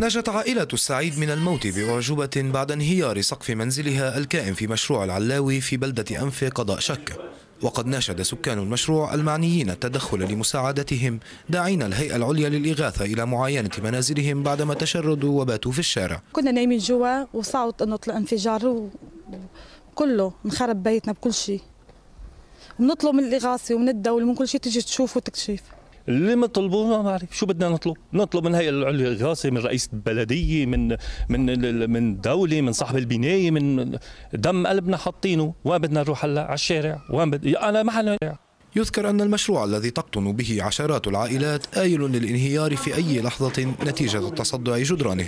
نجت عائلة السعيد من الموت بأعجوبة بعد انهيار سقف منزلها الكائن في مشروع العلاوي في بلدة أنف قضاء شك وقد ناشد سكان المشروع المعنيين التدخل لمساعدتهم داعين الهيئة العليا للإغاثة إلى معاينة منازلهم بعدما تشردوا وباتوا في الشارع كنا نايمين جوا وصوت أنه طلع انفجار وكله مخرب بيتنا بكل شيء بنطلب من الإغاثة ومن الدولة ومن كل شيء تجي تشوف وتكشف اللي بنطلبه ما بعرف شو بدنا نطلب نطلب من هي الغاصه من رئيس البلديه من من من دوله من صاحب البنايه من دم قلبنا حاطينه وين بدنا نروح هلا على الشارع وين بد... انا ما حنا يذكر أن المشروع الذي تقطن به عشرات العائلات آيل للانهيار في أي لحظة نتيجة تصدع جدرانه